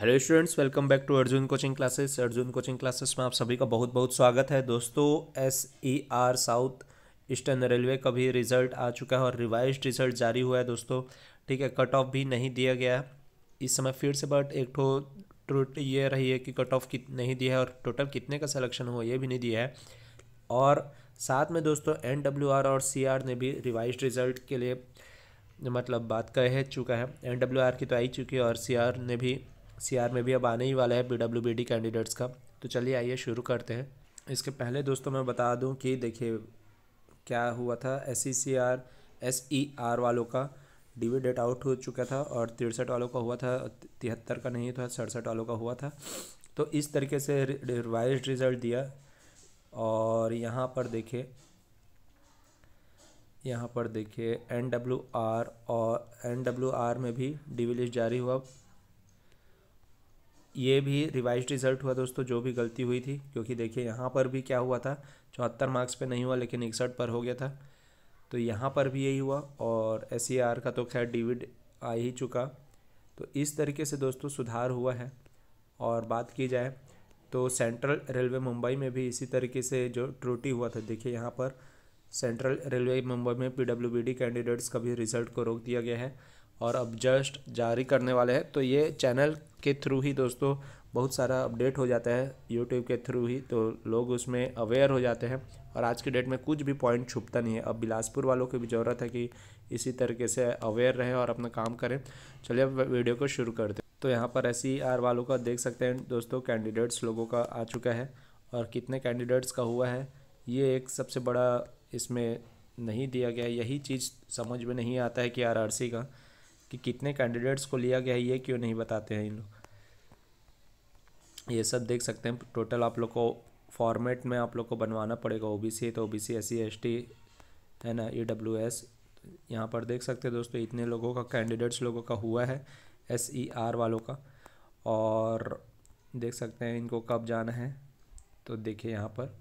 Hello students welcome back to Arjun coaching classes Arjun coaching classes में आप सभी का बहुत बहुत स्वागत है दोस्तों S E R south eastern railway का भी रिजल्ट आ चुका है और रिवाइज रिजल्ट जारी हुआ है दोस्तों ठीक है कट ऑफ भी नहीं दिया गया है इस समय फिर से बट एक ठो ट्रुट ये रही है कि कट ऑफ कित नहीं दिया है और टोटल कितने का सलेक्शन हुआ ये भी नहीं दिया है और साथ में दोस्तों एन डब्ल्यू आर और सी आर ने भी रिवाइज रिजल्ट के लिए मतलब बात कह चुका है एन डब्ल्यू आर की तो आई चुकी है और सी आर ने भी सीआर में भी अब आने ही वाला है पीडब्ल्यूबीडी कैंडिडेट्स का तो चलिए आइए शुरू करते हैं इसके पहले दोस्तों मैं बता दूं कि देखिए क्या हुआ था S C C R S E R वालों का डेट आउट हो चुका था और तिरसठ वालों का हुआ था तिहत्तर का नहीं था सड़सठ वालों का हुआ था तो इस तरीके से रिवाइज रिज़ल्ट दिया और यहाँ पर देखिए यहाँ पर देखिए एन डब्ल्यू आर और एन डब्ल्यू आर में भी डिविलिस्ट जारी हुआ ये भी रिवाइज रिजल्ट हुआ दोस्तों जो भी गलती हुई थी क्योंकि देखिए यहाँ पर भी क्या हुआ था चौहत्तर मार्क्स पे नहीं हुआ लेकिन इकसठ पर हो गया था तो यहाँ पर भी यही हुआ और एस e का तो खैर डिविड आ ही चुका तो इस तरीके से दोस्तों सुधार हुआ है और बात की जाए तो सेंट्रल रेलवे मुंबई में भी इसी तरीके से जो ट्रुटी हुआ था देखिए यहाँ पर सेंट्रल रेलवे मुंबई में पी कैंडिडेट्स का भी रिजल्ट को रोक दिया गया है और अब जस्ट जारी करने वाले हैं तो ये चैनल के थ्रू ही दोस्तों बहुत सारा अपडेट हो जाता है यूट्यूब के थ्रू ही तो लोग उसमें अवेयर हो जाते हैं और आज के डेट में कुछ भी पॉइंट छुपता नहीं है अब बिलासपुर वालों की भी ज़रूरत है कि इसी तरीके से अवेयर रहें और अपना काम करें चलिए अब वीडियो को शुरू करते हैं तो यहाँ पर एस e वालों का देख सकते हैं दोस्तों कैंडिडेट्स लोगों का आ चुका है और कितने कैंडिडेट्स का हुआ है ये एक सबसे बड़ा इसमें नहीं दिया गया यही चीज़ समझ में नहीं आता है कि आर का कि कितने कैंडिडेट्स को लिया गया है ये क्यों नहीं बताते हैं इन लोग ये सब देख सकते हैं टोटल आप लोग को फॉर्मेट में आप लोग को बनवाना पड़ेगा ओ तो ओ सी एस एसटी है ना ई डब्ल्यू एस यहाँ पर देख सकते हैं दोस्तों इतने लोगों का कैंडिडेट्स लोगों का हुआ है एस ई आर वालों का और देख सकते हैं इनको कब जाना है तो देखिए यहाँ पर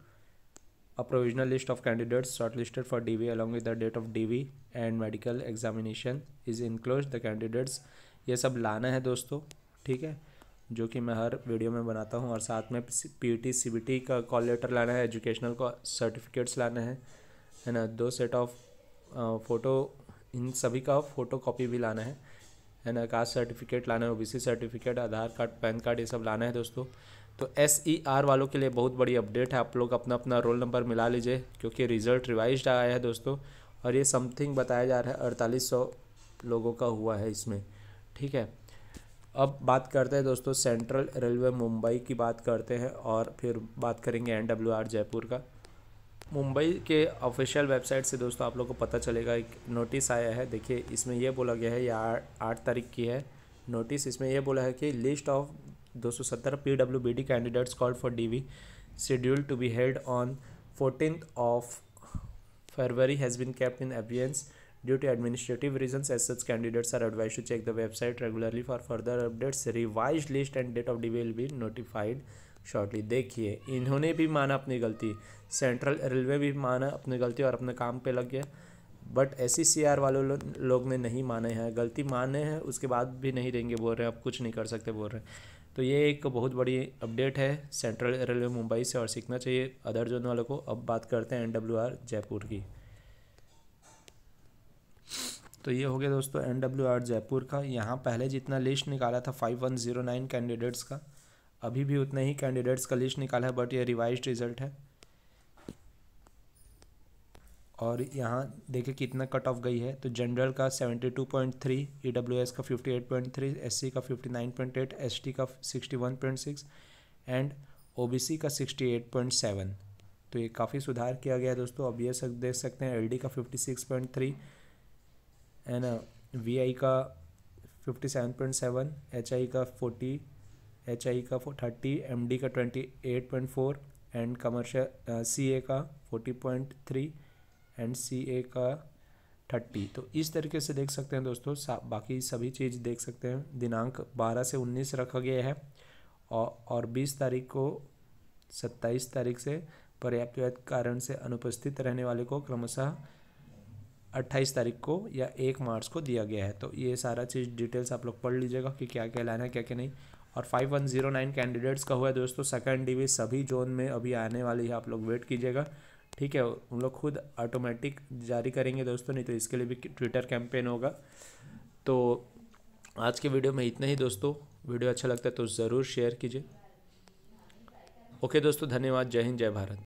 a provisional list of candidates shortlisted for DV along with the date of DV and medical examination is enclosed the candidates ये सब लाना है दोस्तों ठीक है जो कि मैं हर वीडियो में बनाता हूँ और साथ में P E T C B T का कॉल लेटर लाना है एजुकेशनल का सर्टिफिकेट्स लाना है है ना दो सेट ऑफ फ़ोटो इन सभी का फ़ोटो कॉपी भी लाना है है ना कास्ट सर्टिफिकेट लाना है OBC certificate Aadhaar card PAN card ये सब लाना है दोस्तों तो एस ई आर वालों के लिए बहुत बड़ी अपडेट है आप लोग अपना अपना रोल नंबर मिला लीजिए क्योंकि रिजल्ट रिवाइज आया है दोस्तों और ये समथिंग बताया जा रहा है अड़तालीस सौ लोगों का हुआ है इसमें ठीक है अब बात करते हैं दोस्तों सेंट्रल रेलवे मुंबई की बात करते हैं और फिर बात करेंगे एन डब्ल्यू आर जयपुर का मुंबई के ऑफिशियल वेबसाइट से दोस्तों आप लोग को पता चलेगा एक नोटिस आया है देखिए इसमें यह बोला गया है या आठ तारीख की है नोटिस इसमें यह बोला है कि लिस्ट ऑफ दो सौ सत्तर P W B D candidates call for D V schedule to be held on fourteen of February has been kept in abeyance to administrative reason reasons, such candidates are advise advised to check the website regularly for further updates. Revised list and date of DB will be notified shortly देखिए इन्होंने भी माना अपनी गलती central railway भी माना अपनी गलती और अपने काम पे लग गया बट एस सी आर वालों लो, लोग ने नहीं माने हैं गलती माने हैं उसके बाद भी नहीं देंगे बोल रहे हैं अब कुछ नहीं कर सकते बोल रहे हैं तो ये एक बहुत बड़ी अपडेट है सेंट्रल रेलवे मुंबई से और सीखना चाहिए अदर जोन वालों को अब बात करते हैं एन डब्ल्यू आर जयपुर की तो ये हो गया दोस्तों एन डब्ल्यू आर जयपुर का यहाँ पहले जितना लिस्ट निकाला था five one zero nine candidates का अभी भी उतने ही कैंडिडेट्स का लिस्ट निकाला है बट ये रिवाइज रिजल्ट है और यहाँ देखिए कितना कट ऑफ गई है तो जनरल का seventy two point three E का fifty eight point three S का fifty nine point eight S T का sixty one point six and O B C का सिक्सटी एट पॉइंट सेवन तो ये काफ़ी सुधार किया गया है दोस्तों अब ये सब देख सकते हैं एल का fifty six point three and V का fifty seven point seven H का फोर्टी एच आई का थर्टी एम डी का twenty eight point four and commercial C A का forty point three and C A का thirty तो इस तरीके से देख सकते हैं दोस्तों बाकी सभी चीज़ देख सकते हैं दिनांक बारह से उन्नीस रखा गया है और और बीस तारीख को सत्ताईस तारीख से पर्याप्त कारण से अनुपस्थित रहने वाले को क्रमशः अट्ठाईस तारीख को या एक मार्च को दिया गया है तो ये सारा चीज़ डिटेल्स आप लोग पढ़ लीजिएगा कि क्या क्या लाना है क्या क्या नहीं और 5109 कैंडिडेट्स का हुआ है दोस्तों सेकंड डिवी सभी जोन में अभी आने वाली है आप लोग वेट कीजिएगा ठीक है उन लोग खुद ऑटोमेटिक जारी करेंगे दोस्तों नहीं तो इसके लिए भी ट्विटर कैंपेन होगा तो आज के वीडियो में इतना ही दोस्तों वीडियो अच्छा लगता है तो ज़रूर शेयर कीजिए ओके दोस्तों धन्यवाद जय हिंद जय भारत